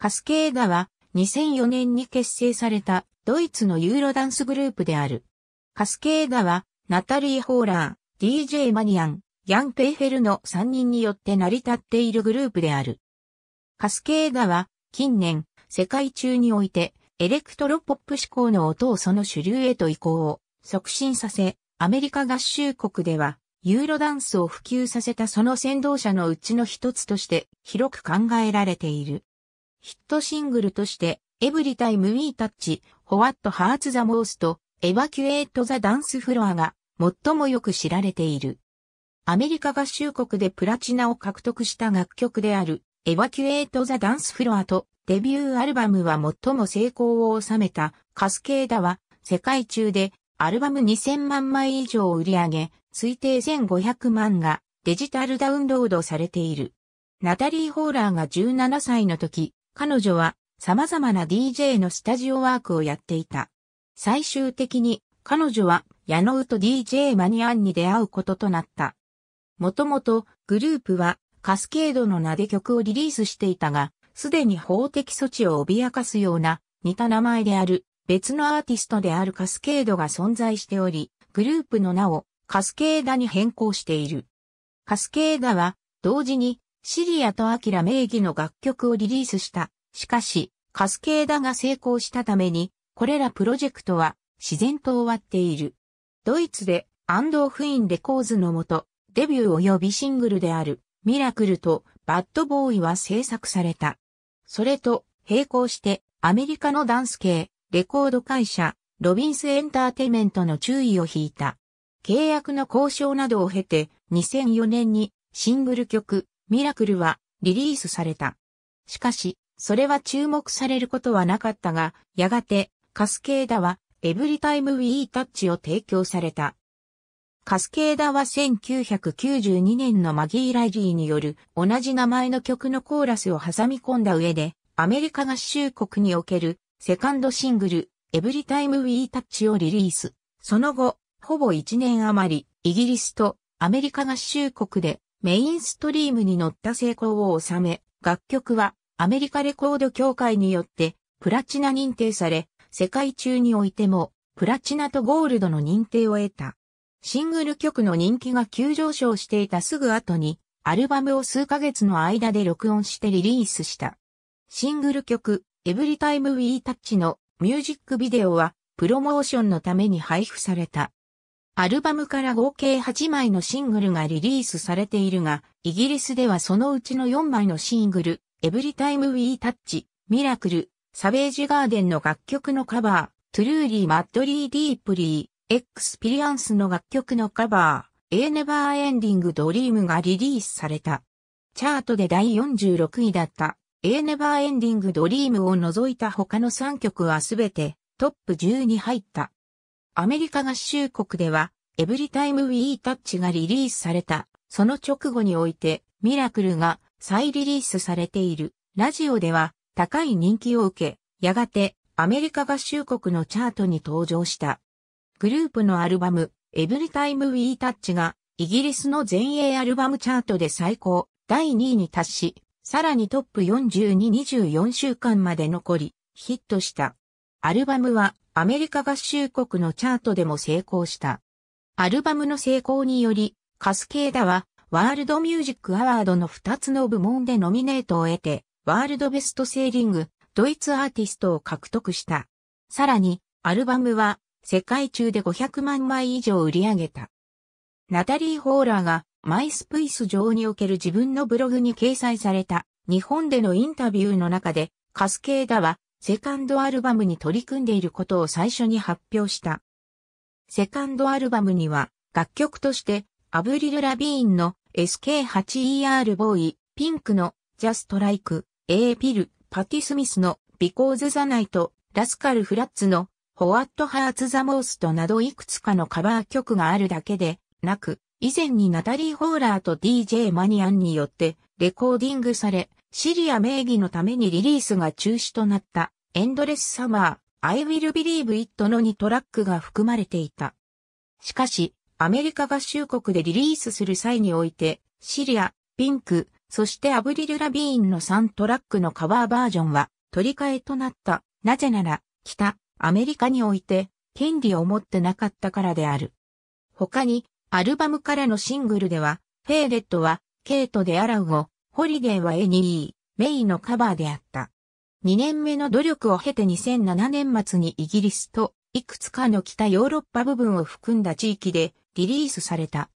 カスケーダは2004年に結成されたドイツのユーロダンスグループである。カスケーダはナタリー・ホーラー、DJ マニアン、ヤン・ペイフェルの3人によって成り立っているグループである。カスケーダは近年世界中においてエレクトロポップ志向の音をその主流へと移行を促進させ、アメリカ合衆国ではユーロダンスを普及させたその先導者のうちの一つとして広く考えられている。ヒットシングルとして、エブリタイム・ウィー・タッチ、ホワット・ハーツ・ザ・モースト、エヴァキュエート・ザ・ダンス・フロアが最もよく知られている。アメリカ合衆国でプラチナを獲得した楽曲である、エヴァキュエート・ザ・ダンス・フロアとデビューアルバムは最も成功を収めたカスケーダは世界中でアルバム2000万枚以上を売り上げ、推定1500万がデジタルダウンロードされている。ナタリー・ホーラーが17歳の時、彼女は様々な DJ のスタジオワークをやっていた。最終的に彼女は矢野と DJ マニアンに出会うこととなった。もともとグループはカスケードの名で曲をリリースしていたが、すでに法的措置を脅かすような似た名前である別のアーティストであるカスケードが存在しており、グループの名をカスケーダに変更している。カスケーダは同時にシリアとアキラ名義の楽曲をリリースした。しかし、カスケーダが成功したために、これらプロジェクトは自然と終わっている。ドイツでアンドオフインレコーズのもと、デビュー及びシングルであるミラクルとバッドボーイは制作された。それと並行してアメリカのダンス系レコード会社ロビンスエンターテイメントの注意を引いた。契約の交渉などを経て2004年にシングル曲ミラクルはリリースされた。しかし、それは注目されることはなかったが、やがて、カスケーダは、エブリタイムウィータッチを提供された。カスケーダは1992年のマギー・ライリーによる同じ名前の曲のコーラスを挟み込んだ上で、アメリカ合衆国におけるセカンドシングル、エブリタイム・ウィー・タッチをリリース。その後、ほぼ1年余り、イギリスとアメリカ合衆国でメインストリームに乗った成功を収め、楽曲はアメリカレコード協会によってプラチナ認定され、世界中においてもプラチナとゴールドの認定を得た。シングル曲の人気が急上昇していたすぐ後に、アルバムを数ヶ月の間で録音してリリースした。シングル曲、エブリタイム・ウィー・タッチのミュージックビデオは、プロモーションのために配布された。アルバムから合計8枚のシングルがリリースされているが、イギリスではそのうちの4枚のシングル、エブリタイム・ウィー・タッチ、ミラクル、サベージ・ガーデンの楽曲のカバー、トゥルーリー・マッドリー・ディープリー、p e r ピリアンスの楽曲のカバー、A Never Ending Dream がリリースされた。チャートで第46位だった A Never Ending Dream を除いた他の3曲はすべてトップ10に入った。アメリカ合衆国では、エブリタイムウィータッチがリリースされた、その直後において、ミラクルが再リリースされている。ラジオでは高い人気を受け、やがてアメリカ合衆国のチャートに登場した。グループのアルバム、エブリタイムウィータッチが、イギリスの全英アルバムチャートで最高、第2位に達し、さらにトップ40に24週間まで残り、ヒットした。アルバムはアメリカ合衆国のチャートでも成功した。アルバムの成功により、カスケーダは、ワールドミュージックアワードの2つの部門でノミネートを得て、ワールドベストセーリング、ドイツアーティストを獲得した。さらに、アルバムは、世界中で500万枚以上売り上げた。ナタリー・ホーラーが、マイスプイス上における自分のブログに掲載された、日本でのインタビューの中で、カスケーダは、セカンドアルバムに取り組んでいることを最初に発表した。セカンドアルバムには、楽曲として、アブリル・ラビーンの SK8ER ボーイ、ピンクのジャストライク、エーピル、パティ・スミスのビコーズ・ザ・ナイト、ラスカル・フラッツのホワット・ハーツ・ザ・モーストなどいくつかのカバー曲があるだけで、なく、以前にナタリー・ホーラーと DJ マニアンによってレコーディングされ、シリア名義のためにリリースが中止となったエンドレスサマー、I Will Believe It の2トラックが含まれていた。しかし、アメリカ合衆国でリリースする際において、シリア、ピンク、そしてアブリル・ラビーンの3トラックのカバーバージョンは取り替えとなった。なぜなら、北、アメリカにおいて、権利を持ってなかったからである。他に、アルバムからのシングルでは、フェーレットは、ケイト・でアラウを、ホリデーはエニー、メイのカバーであった。2年目の努力を経て2007年末にイギリスといくつかの北ヨーロッパ部分を含んだ地域でリリースされた。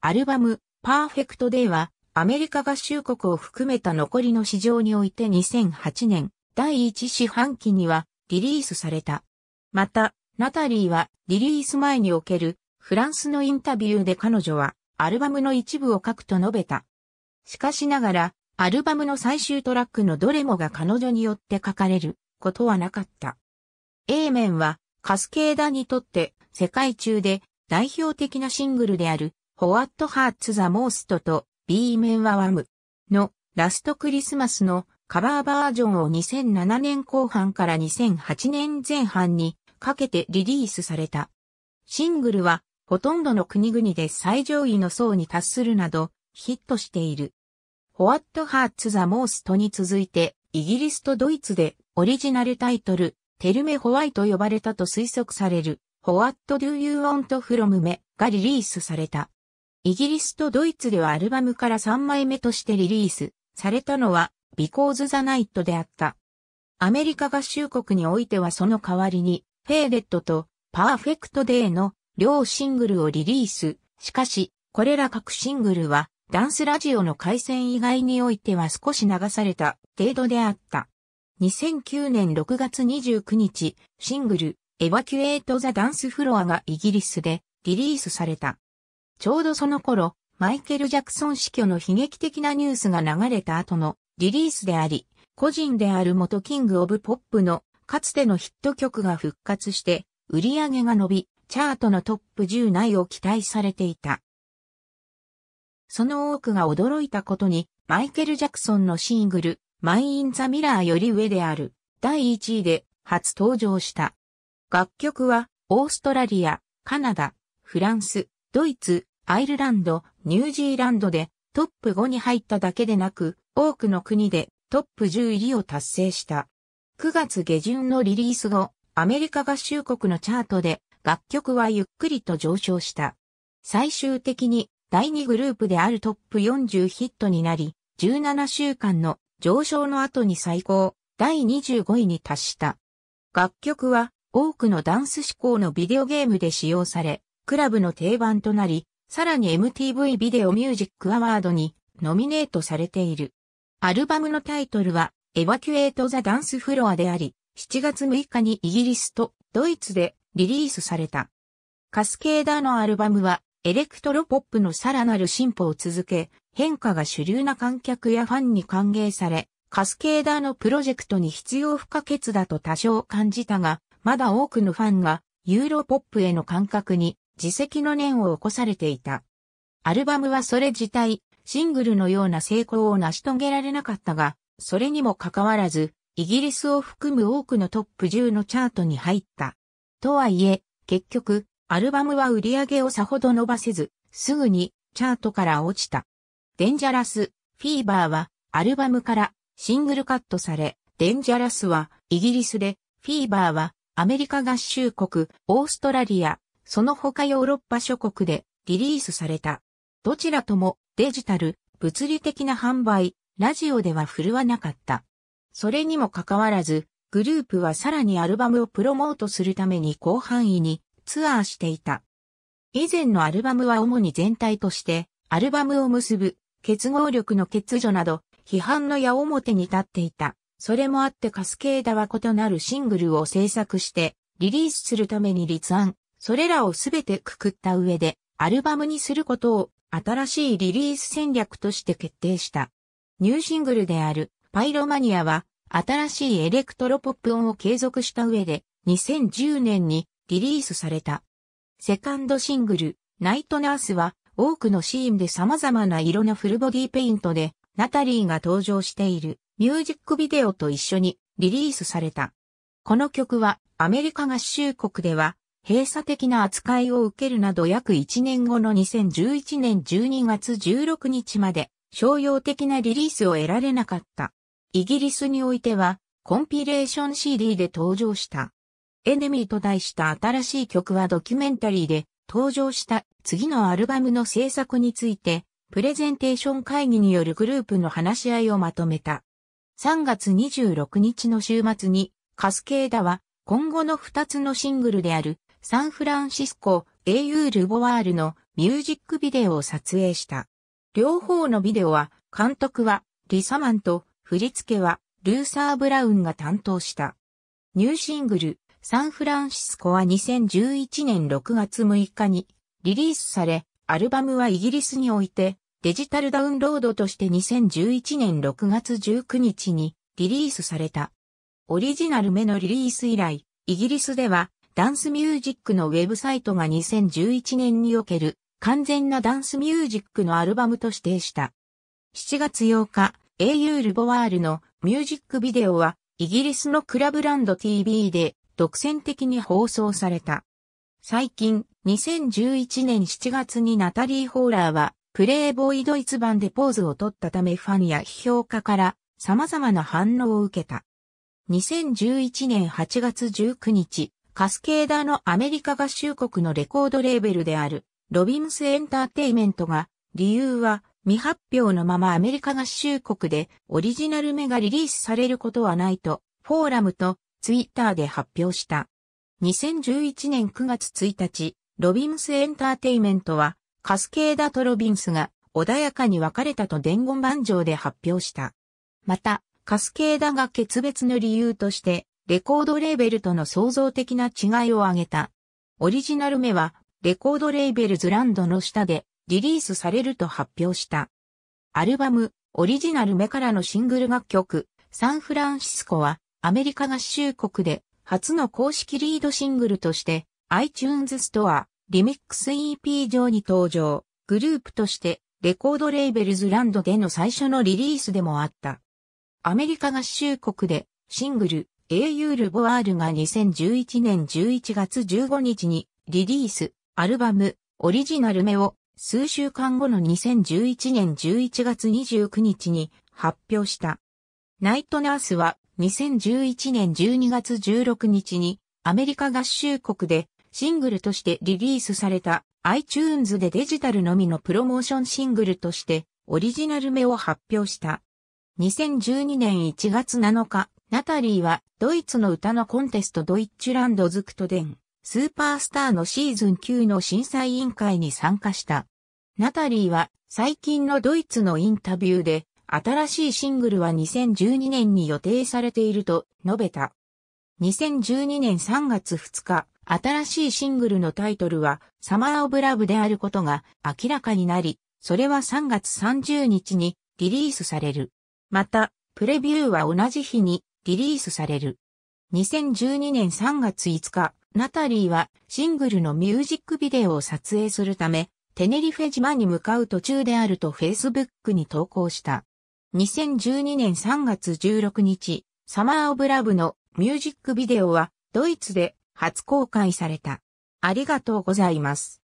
アルバム、パーフェクトデイはアメリカ合衆国を含めた残りの市場において2008年第1四半期にはリリースされた。また、ナタリーはリリース前におけるフランスのインタビューで彼女はアルバムの一部を書くと述べた。しかしながら、アルバムの最終トラックのどれもが彼女によって書かれることはなかった。A 面は、カスケーダにとって世界中で代表的なシングルである、ホ h ットハー r t モ the Most と B 面は w ム m のラストクリスマスのカバーバージョンを2007年後半から2008年前半にかけてリリースされた。シングルはほとんどの国々で最上位の層に達するなどヒットしている。ホワットハーツザモーストに続いて、イギリスとドイツでオリジナルタイトル、テルメホワイト呼ばれたと推測される、ホワットドゥユーオントフロムメがリリースされた。イギリスとドイツではアルバムから3枚目としてリリースされたのは、ビコーズザナイトであった。アメリカ合衆国においてはその代わりに、フェーデットとパーフェクトデーの両シングルをリリース。しかし、これら各シングルはダンスラジオの回線以外においては少し流された程度であった。2009年6月29日、シングル、エヴァキュエート・ザ・ダンス・フロアがイギリスでリリースされた。ちょうどその頃、マイケル・ジャクソン死去の悲劇的なニュースが流れた後のリリースであり、個人である元キング・オブ・ポップのかつてのヒット曲が復活して、売り上げが伸び、チャートのトップ10内を期待されていた。その多くが驚いたことに、マイケル・ジャクソンのシングル、マイ・イン・ザ・ミラーより上である、第1位で初登場した。楽曲は、オーストラリア、カナダ、フランス、ドイツ、アイルランド、ニュージーランドでトップ5に入っただけでなく、多くの国でトップ10入りを達成した。9月下旬のリリース後、アメリカ合衆国のチャートで楽曲はゆっくりと上昇した。最終的に第2グループであるトップ40ヒットになり、17週間の上昇の後に最高、第25位に達した。楽曲は多くのダンス志向のビデオゲームで使用され、クラブの定番となり、さらに MTV ビデオミュージックアワードにノミネートされている。アルバムのタイトルは、エァキュエート・ザ・ダンス・フロアであり、7月6日にイギリスとドイツでリリースされた。カスケーダのアルバムはエレクトロポップのさらなる進歩を続け、変化が主流な観客やファンに歓迎され、カスケーダーのプロジェクトに必要不可欠だと多少感じたが、まだ多くのファンがユーロポップへの感覚に自責の念を起こされていた。アルバムはそれ自体、シングルのような成功を成し遂げられなかったが、それにもかかわらず、イギリスを含む多くのトップ10のチャートに入った。とはいえ、結局、アルバムは売り上げをさほど伸ばせず、すぐにチャートから落ちた。デンジャラス、フィーバーはアルバムからシングルカットされ、デンジャラスはイギリスで、フィーバーはアメリカ合衆国、オーストラリア、その他ヨーロッパ諸国でリリースされた。どちらともデジタル、物理的な販売、ラジオでは振るわなかった。それにもかかわらず、グループはさらにアルバムをプロモートするために広範囲にツアーしていた。以前のアルバムは主に全体として、アルバムを結ぶ、結合力の欠如など、批判の矢面に立っていた。それもあってカスケーダは異なるシングルを制作して、リリースするために立案、それらをすべてくくった上で、アルバムにすることを新しいリリース戦略として決定した。ニューシングルであるパイロマニアは新しいエレクトロポップ音を継続した上で2010年にリリースされた。セカンドシングル、ナイトナースは、多くのシーンで様々な色のフルボディペイントで、ナタリーが登場しているミュージックビデオと一緒にリリースされた。この曲はアメリカ合衆国では閉鎖的な扱いを受けるなど約1年後の2011年12月16日まで商用的なリリースを得られなかった。イギリスにおいてはコンピレーション CD で登場した。エネミーと題した新しい曲はドキュメンタリーで登場した次のアルバムの制作について、プレゼンテーション会議によるグループの話し合いをまとめた。3月26日の週末に、カスケーダは今後の2つのシングルであるサンフランシスコ au ルボワールのミュージックビデオを撮影した。両方のビデオは監督はリサマンと振り付けはルーサー・ブラウンが担当した。ニューシングルサンフランシスコは2011年6月6日にリリースされ、アルバムはイギリスにおいてデジタルダウンロードとして2011年6月19日にリリースされた。オリジナル目のリリース以来、イギリスではダンスミュージックのウェブサイトが2011年における完全なダンスミュージックのアルバムと指定した。7月8日、au ルボワールのミュージックビデオはイギリスのクラブランド TV で独占的に放送された。最近、2011年7月にナタリー・ホーラーは、プレイボーイドイツ版でポーズを取ったためファンや批評家から様々な反応を受けた。2011年8月19日、カスケーダーのアメリカ合衆国のレコードレーベルである、ロビンスエンターテイメントが、理由は未発表のままアメリカ合衆国でオリジナル目がリリースされることはないと、フォーラムとツイッターで発表した。2011年9月1日、ロビンスエンターテイメントは、カスケーダとロビンスが穏やかに別れたと伝言板上で発表した。また、カスケーダが決別の理由として、レコードレーベルとの創造的な違いを挙げた。オリジナル目は、レコードレーベルズランドの下でリリースされると発表した。アルバム、オリジナル目からのシングル楽曲、サンフランシスコは、アメリカ合衆国で初の公式リードシングルとして iTunes ストア、リミックス EP 上に登場、グループとしてレコードレーベルズランドでの最初のリリースでもあった。アメリカ合衆国でシングル au ルボワールが2011年11月15日にリリース、アルバム、オリジナル目を数週間後の2011年11月29日に発表した。ナイトナースは2011年12月16日にアメリカ合衆国でシングルとしてリリースされた iTunes でデジタルのみのプロモーションシングルとしてオリジナル名を発表した。2012年1月7日、ナタリーはドイツの歌のコンテストドイッチュランドズクトデン、スーパースターのシーズン9の審査委員会に参加した。ナタリーは最近のドイツのインタビューで新しいシングルは2012年に予定されていると述べた。2012年3月2日、新しいシングルのタイトルは、サマーオブラブであることが明らかになり、それは3月30日にリリースされる。また、プレビューは同じ日にリリースされる。2012年3月5日、ナタリーはシングルのミュージックビデオを撮影するため、テネリフェ島に向かう途中であるとフェイスブックに投稿した。2012年3月16日、サマー・オブ・ラブのミュージックビデオはドイツで初公開された。ありがとうございます。